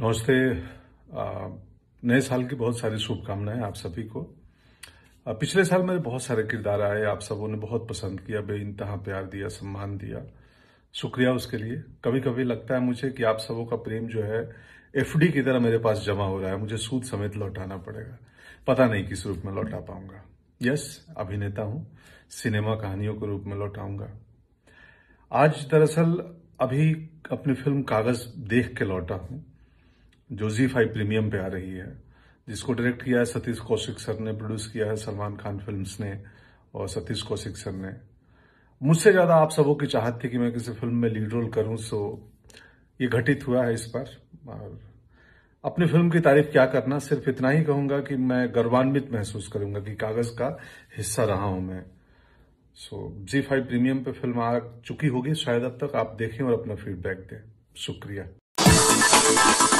नमस्ते नए साल की बहुत सारी शुभकामनाएं आप सभी को पिछले साल मेरे बहुत सारे किरदार आए आप सबों ने बहुत पसंद किया बे इंतहा प्यार दिया सम्मान दिया शुक्रिया उसके लिए कभी कभी लगता है मुझे कि आप सबों का प्रेम जो है एफडी की तरह मेरे पास जमा हो रहा है मुझे सूद समेत लौटाना पड़ेगा पता नहीं किस रूप में लौटा पाऊंगा यस अभिनेता हूं सिनेमा कहानियों के रूप में लौटाऊंगा आज दरअसल अभी अपनी फिल्म कागज देख के लौटा हूं जो जी फाइव प्रीमियम पे आ रही है जिसको डायरेक्ट किया है सतीश कौशिक सर ने प्रोड्यूस किया है सलमान खान फिल्म्स ने और सतीश कौशिक सर ने मुझसे ज्यादा आप सबों की चाहत थी कि मैं किसी फिल्म में लीड रोल करूं सो ये घटित हुआ है इस पर और अपनी फिल्म की तारीफ क्या करना सिर्फ इतना ही कहूंगा कि मैं गर्वान्वित महसूस करूंगा कि कागज का हिस्सा रहा हूं मैं सो जी फाइव प्रीमियम पे फिल्म आ चुकी होगी शायद अब तक आप देखें और अपना फीडबैक दें शुक्रिया